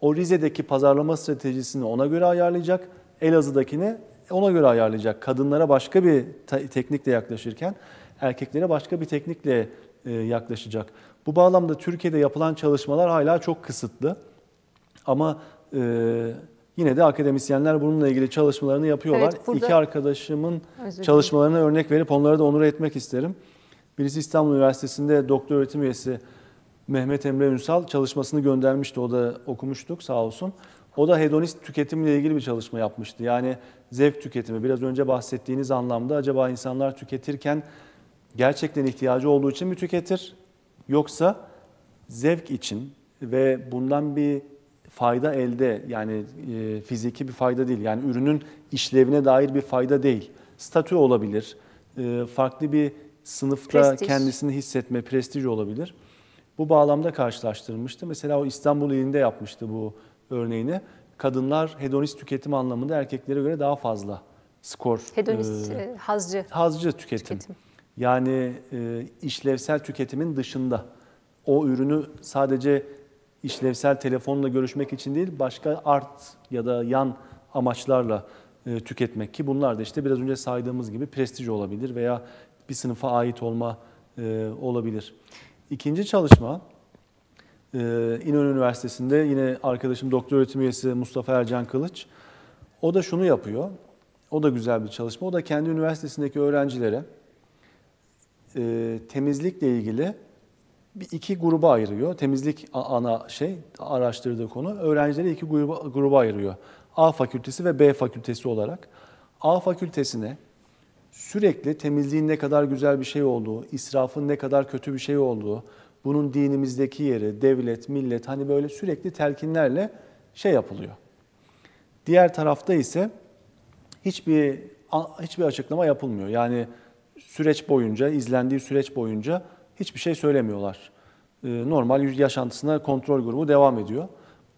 O Rize'deki pazarlama stratejisini ona göre ayarlayacak, Elazığ'dakini ona göre ayarlayacak. Kadınlara başka bir teknikle yaklaşırken erkeklere başka bir teknikle e, yaklaşacak. Bu bağlamda Türkiye'de yapılan çalışmalar hala çok kısıtlı. Ama e, yine de akademisyenler bununla ilgili çalışmalarını yapıyorlar. Evet, burada... İki arkadaşımın çalışmalarına örnek verip onları da onur etmek isterim. Birisi İstanbul Üniversitesi'nde doktor öğretim üyesi Mehmet Emre Ünsal çalışmasını göndermişti. O da okumuştuk sağ olsun. O da hedonist tüketimle ilgili bir çalışma yapmıştı. Yani zevk tüketimi biraz önce bahsettiğiniz anlamda acaba insanlar tüketirken gerçekten ihtiyacı olduğu için mi tüketir Yoksa zevk için ve bundan bir fayda elde yani e, fiziki bir fayda değil yani ürünün işlevine dair bir fayda değil. Statü olabilir, e, farklı bir sınıfta prestij. kendisini hissetme, prestij olabilir. Bu bağlamda karşılaştırılmıştı. Mesela o İstanbul ilinde yapmıştı bu örneğini. Kadınlar hedonist tüketim anlamında erkeklere göre daha fazla skor. Hedonist, e, e hazcı. Hazcı tüketim. tüketim. Yani e, işlevsel tüketimin dışında o ürünü sadece işlevsel telefonla görüşmek için değil başka art ya da yan amaçlarla e, tüketmek ki bunlar da işte biraz önce saydığımız gibi prestij olabilir veya bir sınıfa ait olma e, olabilir. İkinci çalışma e, İnönü Üniversitesi'nde yine arkadaşım doktor öğretim üyesi Mustafa Ercan Kılıç. O da şunu yapıyor. O da güzel bir çalışma. O da kendi üniversitesindeki öğrencilere e, temizlikle ilgili bir iki gruba ayırıyor. Temizlik ana şey araştırdığı konu. Öğrencileri iki gruba, gruba ayırıyor. A fakültesi ve B fakültesi olarak. A fakültesine sürekli temizliğin ne kadar güzel bir şey olduğu, israfın ne kadar kötü bir şey olduğu, bunun dinimizdeki yeri, devlet, millet hani böyle sürekli telkinlerle şey yapılıyor. Diğer tarafta ise hiçbir hiçbir açıklama yapılmıyor. Yani süreç boyunca, izlendiği süreç boyunca hiçbir şey söylemiyorlar. Ee, normal yaşantısına kontrol grubu devam ediyor.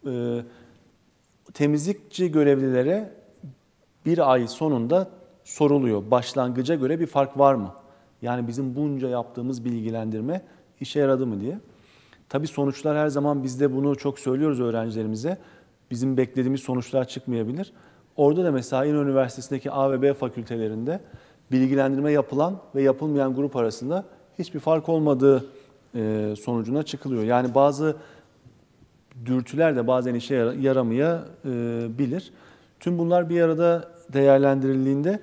Ee, temizlikçi görevlilere bir ay sonunda soruluyor. Başlangıca göre bir fark var mı? Yani bizim bunca yaptığımız bilgilendirme işe yaradı mı diye. Tabii sonuçlar her zaman biz de bunu çok söylüyoruz öğrencilerimize. Bizim beklediğimiz sonuçlar çıkmayabilir. Orada da mesela İN Üniversitesi'ndeki A ve B fakültelerinde bilgilendirme yapılan ve yapılmayan grup arasında hiçbir fark olmadığı e, sonucuna çıkılıyor. Yani bazı dürtüler de bazen işe yaramayabilir. E, Tüm bunlar bir arada değerlendirildiğinde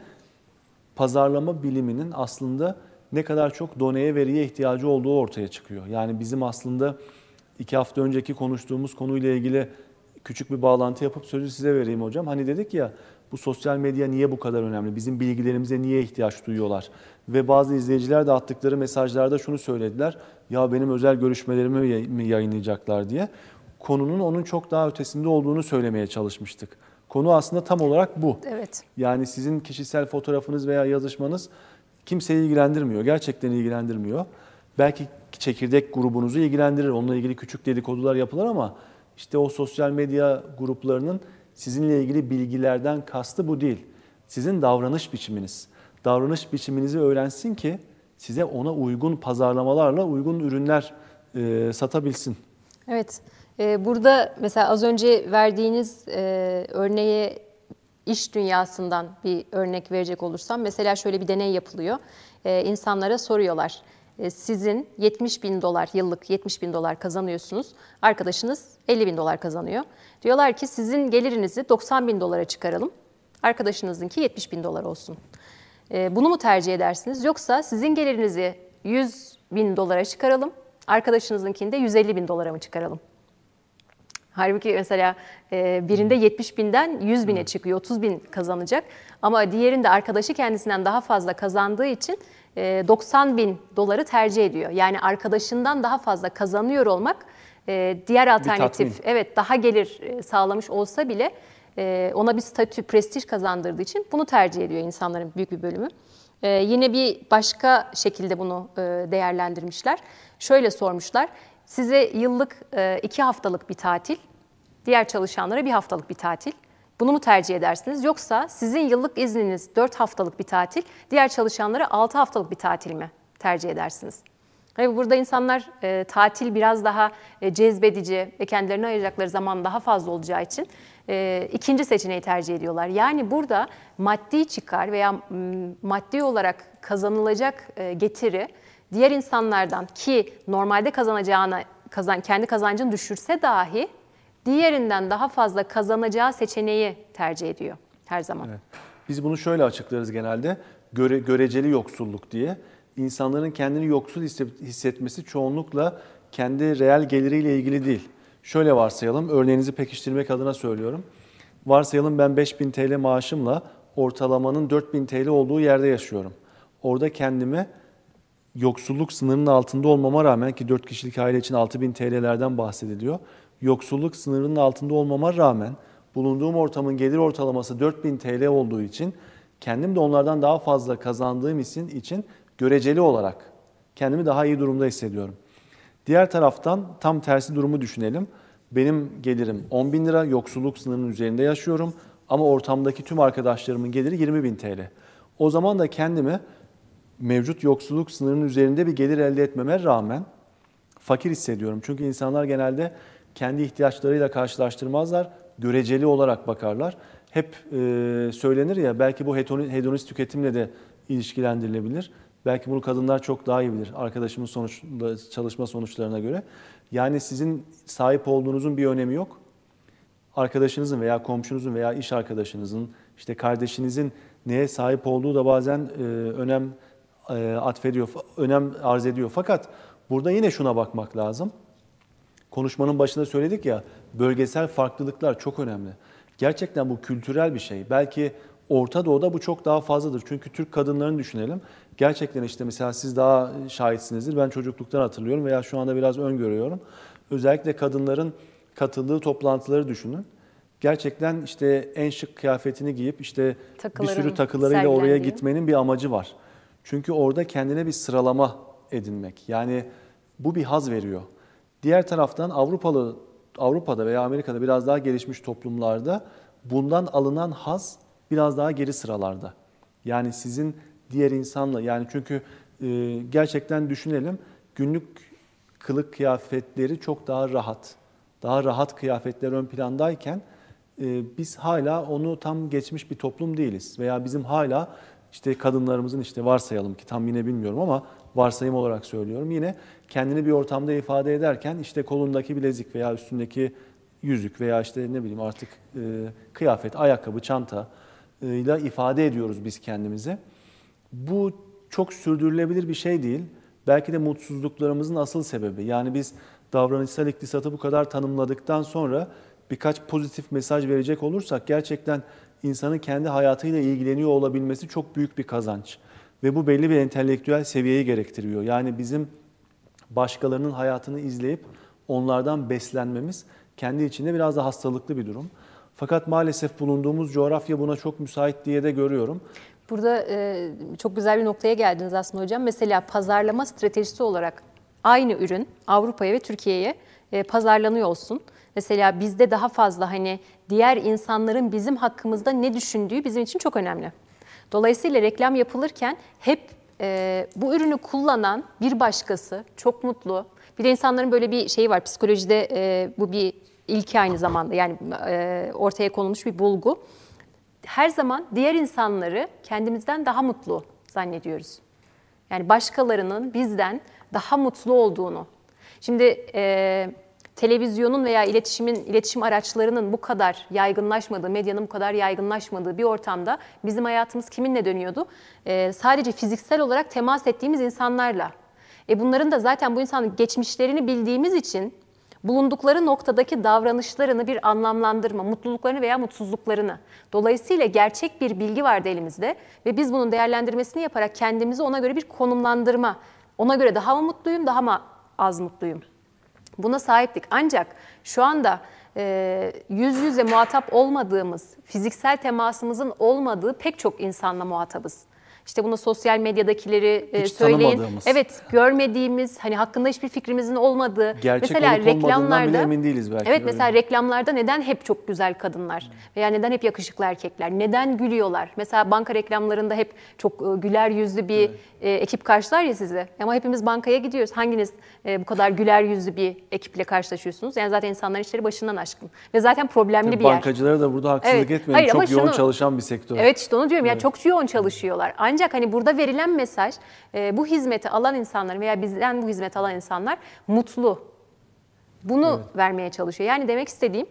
pazarlama biliminin aslında ne kadar çok doneye veriye ihtiyacı olduğu ortaya çıkıyor. Yani bizim aslında iki hafta önceki konuştuğumuz konuyla ilgili küçük bir bağlantı yapıp sözü size vereyim hocam. Hani dedik ya bu sosyal medya niye bu kadar önemli? Bizim bilgilerimize niye ihtiyaç duyuyorlar? Ve bazı izleyiciler de attıkları mesajlarda şunu söylediler. Ya benim özel görüşmelerimi mi yayınlayacaklar diye. Konunun onun çok daha ötesinde olduğunu söylemeye çalışmıştık. Konu aslında tam olarak bu. Evet. Yani sizin kişisel fotoğrafınız veya yazışmanız kimseyi ilgilendirmiyor. Gerçekten ilgilendirmiyor. Belki çekirdek grubunuzu ilgilendirir. Onunla ilgili küçük dedikodular yapılır ama işte o sosyal medya gruplarının Sizinle ilgili bilgilerden kastı bu değil. Sizin davranış biçiminiz. Davranış biçiminizi öğrensin ki size ona uygun pazarlamalarla uygun ürünler e, satabilsin. Evet. E, burada mesela az önce verdiğiniz e, örneğe iş dünyasından bir örnek verecek olursam mesela şöyle bir deney yapılıyor. E, insanlara soruyorlar e, sizin 70 bin dolar yıllık 70 bin dolar kazanıyorsunuz. Arkadaşınız 50 bin dolar kazanıyor. Diyorlar ki sizin gelirinizi 90 bin dolara çıkaralım. Arkadaşınızınki 70 bin dolar olsun. E, bunu mu tercih edersiniz? Yoksa sizin gelirinizi 100 bin dolara çıkaralım. Arkadaşınızınkini de 150 bin dolara mı çıkaralım? Halbuki mesela e, birinde 70 binden 100 bine hmm. çıkıyor, 30 bin kazanacak. Ama diğerinde arkadaşı kendisinden daha fazla kazandığı için 90 e, bin doları tercih ediyor. Yani arkadaşından daha fazla kazanıyor olmak e, diğer alternatif evet daha gelir e, sağlamış olsa bile ona bir statü prestij kazandırdığı için bunu tercih ediyor insanların büyük bir bölümü. yine bir başka şekilde bunu değerlendirmişler. Şöyle sormuşlar, size yıllık iki haftalık bir tatil, diğer çalışanlara bir haftalık bir tatil. Bunu mu tercih edersiniz? Yoksa sizin yıllık izniniz 4 haftalık bir tatil, diğer çalışanlara 6 haftalık bir tatil mi tercih edersiniz? Tabii burada insanlar e, tatil biraz daha e, cezbedici ve kendilerine ayıracakları zaman daha fazla olacağı için e, ikinci seçeneği tercih ediyorlar. Yani burada maddi çıkar veya maddi olarak kazanılacak e, getiri diğer insanlardan ki normalde kazanacağına kazan kendi kazancını düşürse dahi diğerinden daha fazla kazanacağı seçeneği tercih ediyor her zaman. Evet. Biz bunu şöyle açıklarız genelde. Göre, göreceli yoksulluk diye. İnsanların kendini yoksul hissetmesi çoğunlukla kendi reel geliriyle ilgili değil. Şöyle varsayalım, örneğinizi pekiştirmek adına söylüyorum. Varsayalım ben 5000 TL maaşımla ortalamanın 4000 TL olduğu yerde yaşıyorum. Orada kendimi yoksulluk sınırının altında olmama rağmen ki 4 kişilik aile için 6000 TL'lerden bahsediliyor yoksulluk sınırının altında olmama rağmen bulunduğum ortamın gelir ortalaması 4000 TL olduğu için kendim de onlardan daha fazla kazandığım için, için göreceli olarak kendimi daha iyi durumda hissediyorum. Diğer taraftan tam tersi durumu düşünelim. Benim gelirim 10 bin lira, yoksulluk sınırının üzerinde yaşıyorum ama ortamdaki tüm arkadaşlarımın geliri 20 bin TL. O zaman da kendimi mevcut yoksulluk sınırının üzerinde bir gelir elde etmeme rağmen fakir hissediyorum. Çünkü insanlar genelde kendi ihtiyaçlarıyla karşılaştırmazlar. Göreceli olarak bakarlar. Hep e, söylenir ya belki bu hedonist tüketimle de ilişkilendirilebilir. Belki bunu kadınlar çok daha iyi bilir arkadaşımın sonuç, çalışma sonuçlarına göre. Yani sizin sahip olduğunuzun bir önemi yok. Arkadaşınızın veya komşunuzun veya iş arkadaşınızın, işte kardeşinizin neye sahip olduğu da bazen e, önem e, atfediyor, önem arz ediyor. Fakat burada yine şuna bakmak lazım konuşmanın başında söyledik ya bölgesel farklılıklar çok önemli. Gerçekten bu kültürel bir şey. Belki Orta Doğu'da bu çok daha fazladır. Çünkü Türk kadınlarını düşünelim. Gerçekten işte mesela siz daha şahitsinizdir. Ben çocukluktan hatırlıyorum veya şu anda biraz öngörüyorum. Özellikle kadınların katıldığı toplantıları düşünün. Gerçekten işte en şık kıyafetini giyip işte Takıların bir sürü takılarıyla oraya gitmenin bir amacı var. Çünkü orada kendine bir sıralama edinmek. Yani bu bir haz veriyor. Diğer taraftan Avrupalı Avrupa'da veya Amerika'da biraz daha gelişmiş toplumlarda bundan alınan haz biraz daha geri sıralarda. Yani sizin diğer insanla yani çünkü e, gerçekten düşünelim günlük kılık kıyafetleri çok daha rahat. Daha rahat kıyafetler ön plandayken e, biz hala onu tam geçmiş bir toplum değiliz veya bizim hala işte kadınlarımızın işte varsayalım ki tam yine bilmiyorum ama varsayım olarak söylüyorum. Yine kendini bir ortamda ifade ederken işte kolundaki bilezik veya üstündeki yüzük veya işte ne bileyim artık e, kıyafet, ayakkabı, çanta e, ile ifade ediyoruz biz kendimizi. Bu çok sürdürülebilir bir şey değil. Belki de mutsuzluklarımızın asıl sebebi. Yani biz davranışsal iktisatı bu kadar tanımladıktan sonra birkaç pozitif mesaj verecek olursak gerçekten insanın kendi hayatıyla ilgileniyor olabilmesi çok büyük bir kazanç. Ve bu belli bir entelektüel seviyeyi gerektiriyor. Yani bizim başkalarının hayatını izleyip onlardan beslenmemiz kendi içinde biraz da hastalıklı bir durum. Fakat maalesef bulunduğumuz coğrafya buna çok müsait diye de görüyorum. Burada e, çok güzel bir noktaya geldiniz aslında hocam. Mesela pazarlama stratejisi olarak aynı ürün Avrupa'ya ve Türkiye'ye e, pazarlanıyor olsun. Mesela bizde daha fazla hani diğer insanların bizim hakkımızda ne düşündüğü bizim için çok önemli. Dolayısıyla reklam yapılırken hep e, bu ürünü kullanan bir başkası çok mutlu. Bir de insanların böyle bir şeyi var psikolojide e, bu bir ilki aynı zamanda yani e, ortaya konulmuş bir bulgu. Her zaman diğer insanları kendimizden daha mutlu zannediyoruz. Yani başkalarının bizden daha mutlu olduğunu. Şimdi e, televizyonun veya iletişimin iletişim araçlarının bu kadar yaygınlaşmadığı, medyanın bu kadar yaygınlaşmadığı bir ortamda bizim hayatımız kiminle dönüyordu? E, sadece fiziksel olarak temas ettiğimiz insanlarla. E bunların da zaten bu insanın geçmişlerini bildiğimiz için bulundukları noktadaki davranışlarını bir anlamlandırma, mutluluklarını veya mutsuzluklarını. Dolayısıyla gerçek bir bilgi vardı elimizde ve biz bunun değerlendirmesini yaparak kendimizi ona göre bir konumlandırma. Ona göre daha mı mutluyum, daha mı az mutluyum? Buna sahiptik. Ancak şu anda e, yüz yüze muhatap olmadığımız, fiziksel temasımızın olmadığı pek çok insanla muhatabız. İşte buna sosyal medyadakileri e, söyleyin. Evet, görmediğimiz, hani hakkında hiçbir fikrimizin olmadığı. Gerçek mesela olup reklamlarda emin değiliz belki. Evet, mesela öyle. reklamlarda neden hep çok güzel kadınlar veya neden hep yakışıklı erkekler? Neden gülüyorlar? Mesela banka reklamlarında hep çok e, güler yüzlü bir evet. E, ekip karşılar ya sizi. Ama hepimiz bankaya gidiyoruz. Hanginiz e, bu kadar güler yüzlü bir ekiple karşılaşıyorsunuz? Yani zaten insanların işleri başından aşkın ve zaten problemli Tabii bir bankacılara yer. Bankacılara da burada haksızlık evet. etmeyin. çok yoğun şunu, çalışan bir sektör. Evet, işte onu diyorum. Evet. Yani çok yoğun çalışıyorlar. Ancak ancak hani burada verilen mesaj e, bu hizmeti alan insanlar veya bizden bu hizmet alan insanlar mutlu. Bunu evet. vermeye çalışıyor. Yani demek istediğim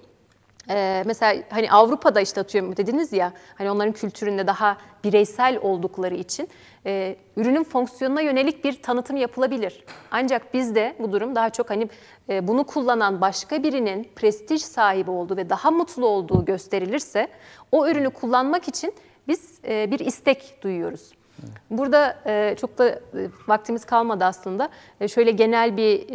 e, mesela hani Avrupa'da işte atıyorum dediniz ya hani onların kültüründe daha bireysel oldukları için e, ürünün fonksiyonuna yönelik bir tanıtım yapılabilir. Ancak bizde bu durum daha çok hani bunu kullanan başka birinin prestij sahibi olduğu ve daha mutlu olduğu gösterilirse o ürünü kullanmak için biz bir istek duyuyoruz. Burada e, çok da e, vaktimiz kalmadı aslında. E, şöyle genel bir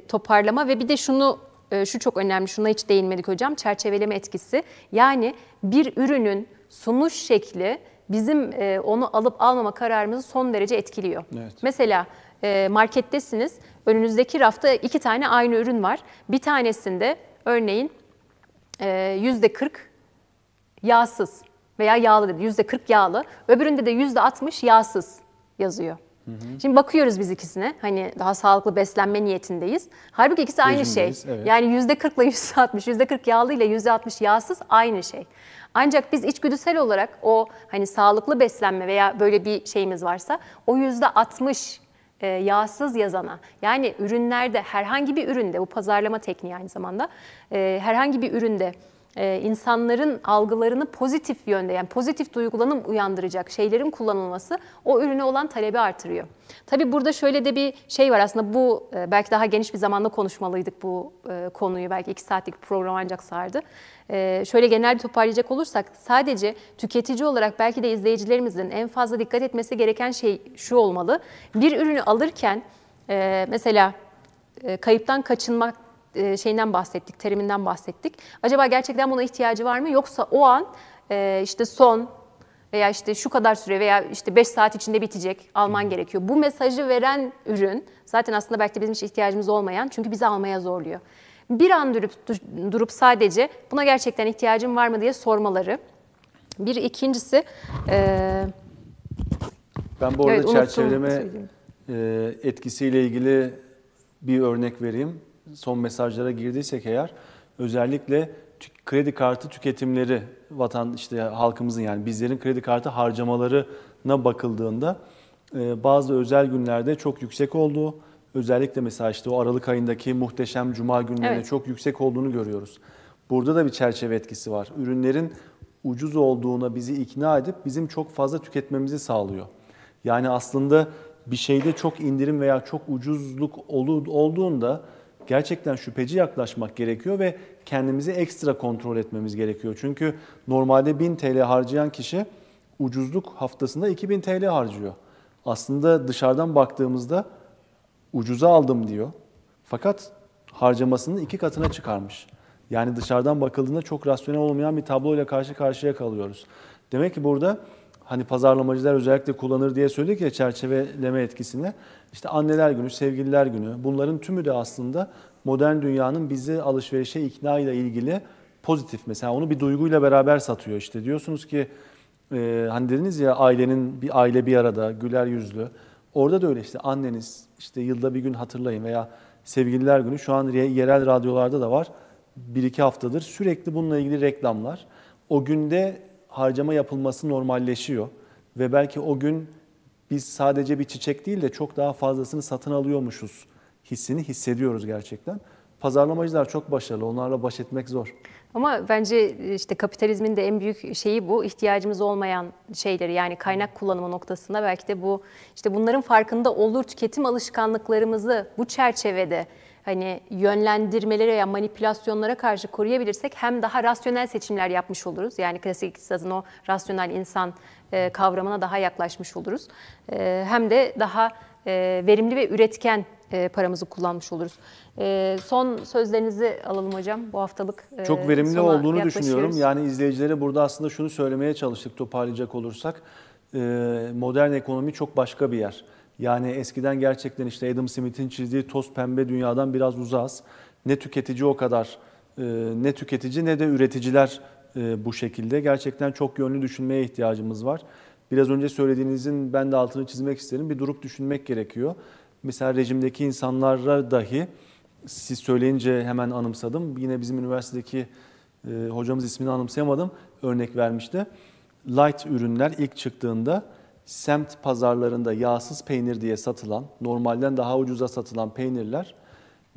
toparlama ve bir de şunu şu çok önemli, şuna hiç değinmedik hocam, çerçeveleme etkisi. Yani bir ürünün sunuş şekli bizim onu alıp almama kararımızı son derece etkiliyor. Evet. Mesela markettesiniz, önünüzdeki rafta iki tane aynı ürün var. Bir tanesinde örneğin %40 yağsız veya yağlı dedi. Yüzde 40 yağlı. Öbüründe de yüzde 60 yağsız yazıyor. Hı hı. Şimdi bakıyoruz biz ikisine. Hani daha sağlıklı beslenme niyetindeyiz. Halbuki ikisi aynı şey. Evet. Yani yüzde 40 ile yüzde 60, yüzde 40 yağlı ile yüzde 60 yağsız aynı şey. Ancak biz içgüdüsel olarak o hani sağlıklı beslenme veya böyle bir şeyimiz varsa o yüzde 60 e, yağsız yazana yani ürünlerde herhangi bir üründe bu pazarlama tekniği aynı zamanda e, herhangi bir üründe e, insanların algılarını pozitif yönde yani pozitif duygulanım uyandıracak şeylerin kullanılması o ürüne olan talebi artırıyor. Tabii burada şöyle de bir şey var aslında bu e, belki daha geniş bir zamanda konuşmalıydık bu e, konuyu belki iki saatlik program ancak sardı. E, şöyle genel bir toparlayacak olursak sadece tüketici olarak belki de izleyicilerimizin en fazla dikkat etmesi gereken şey şu olmalı. Bir ürünü alırken e, mesela e, kayıptan kaçınmak e, şeyinden bahsettik, teriminden bahsettik. Acaba gerçekten buna ihtiyacı var mı? Yoksa o an e, işte son veya işte şu kadar süre veya işte 5 saat içinde bitecek alman gerekiyor. Bu mesajı veren ürün zaten aslında belki bizim hiç ihtiyacımız olmayan çünkü bizi almaya zorluyor. Bir an durup, durup sadece buna gerçekten ihtiyacım var mı diye sormaları. Bir ikincisi... E, ben bu arada evet, çerçeveleme unuttum. E, etkisiyle ilgili bir örnek vereyim son mesajlara girdiysek eğer özellikle kredi kartı tüketimleri vatan işte halkımızın yani bizlerin kredi kartı harcamalarına bakıldığında e, bazı özel günlerde çok yüksek olduğu özellikle mesela işte o Aralık ayındaki muhteşem cuma günlerinde evet. çok yüksek olduğunu görüyoruz. Burada da bir çerçeve etkisi var. Ürünlerin ucuz olduğuna bizi ikna edip bizim çok fazla tüketmemizi sağlıyor. Yani aslında bir şeyde çok indirim veya çok ucuzluk olduğunda gerçekten şüpheci yaklaşmak gerekiyor ve kendimizi ekstra kontrol etmemiz gerekiyor. Çünkü normalde 1000 TL harcayan kişi ucuzluk haftasında 2000 TL harcıyor. Aslında dışarıdan baktığımızda ucuza aldım diyor. Fakat harcamasının iki katına çıkarmış. Yani dışarıdan bakıldığında çok rasyonel olmayan bir tabloyla karşı karşıya kalıyoruz. Demek ki burada hani pazarlamacılar özellikle kullanır diye söyledik ya çerçeveleme etkisine, İşte anneler günü, sevgililer günü bunların tümü de aslında modern dünyanın bizi alışverişe ikna ile ilgili pozitif mesela onu bir duyguyla beraber satıyor işte diyorsunuz ki e, hani dediniz ya ailenin bir aile bir arada güler yüzlü orada da öyle işte anneniz işte yılda bir gün hatırlayın veya sevgililer günü şu an yerel radyolarda da var bir iki haftadır sürekli bununla ilgili reklamlar o günde harcama yapılması normalleşiyor. Ve belki o gün biz sadece bir çiçek değil de çok daha fazlasını satın alıyormuşuz hissini hissediyoruz gerçekten. Pazarlamacılar çok başarılı. Onlarla baş etmek zor. Ama bence e, işte kapitalizmin de en büyük şeyi bu ihtiyacımız olmayan şeyleri yani kaynak kullanımı noktasında belki de bu işte bunların farkında olur tüketim alışkanlıklarımızı bu çerçevede hani yönlendirmelere ya manipülasyonlara karşı koruyabilirsek hem daha rasyonel seçimler yapmış oluruz. Yani klasik iktisadın o rasyonel insan e, kavramına daha yaklaşmış oluruz. E, hem de daha e, verimli ve üretken paramızı kullanmış oluruz. Son sözlerinizi alalım hocam bu haftalık. Çok verimli olduğunu düşünüyorum. Yani izleyicilere burada aslında şunu söylemeye çalıştık toparlayacak olursak. Modern ekonomi çok başka bir yer yani eskiden gerçekten işte Adam Smith'in çizdiği toz pembe dünyadan biraz uzağız. Ne tüketici o kadar, e, ne tüketici ne de üreticiler e, bu şekilde. Gerçekten çok yönlü düşünmeye ihtiyacımız var. Biraz önce söylediğinizin ben de altını çizmek isterim. Bir durup düşünmek gerekiyor. Mesela rejimdeki insanlara dahi siz söyleyince hemen anımsadım. Yine bizim üniversitedeki e, hocamız ismini anımsayamadım örnek vermişti. Light ürünler ilk çıktığında semt pazarlarında yağsız peynir diye satılan, normalden daha ucuza satılan peynirler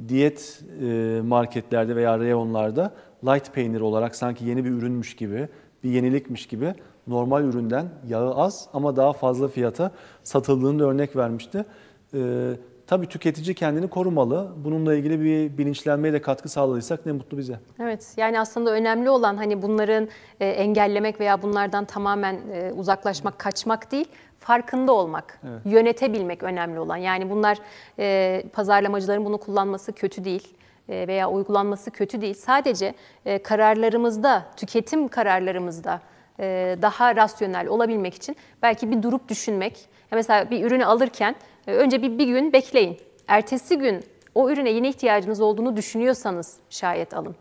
diyet e, marketlerde veya reyonlarda light peynir olarak sanki yeni bir ürünmüş gibi, bir yenilikmiş gibi normal üründen yağı az ama daha fazla fiyata satıldığını da örnek vermişti. E, tabii tüketici kendini korumalı. Bununla ilgili bir bilinçlenmeye de katkı sağladıysak ne mutlu bize. Evet yani aslında önemli olan hani bunların e, engellemek veya bunlardan tamamen e, uzaklaşmak, kaçmak değil farkında olmak, evet. yönetebilmek önemli olan. Yani bunlar e, pazarlamacıların bunu kullanması kötü değil e, veya uygulanması kötü değil. Sadece e, kararlarımızda, tüketim kararlarımızda e, daha rasyonel olabilmek için belki bir durup düşünmek. Ya mesela bir ürünü alırken ee, önce bir, bir gün bekleyin. Ertesi gün o ürüne yine ihtiyacınız olduğunu düşünüyorsanız şayet alın.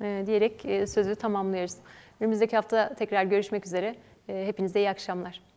E, diyerek e, sözü tamamlıyoruz. Önümüzdeki hafta tekrar görüşmek üzere. E, hepinize iyi akşamlar.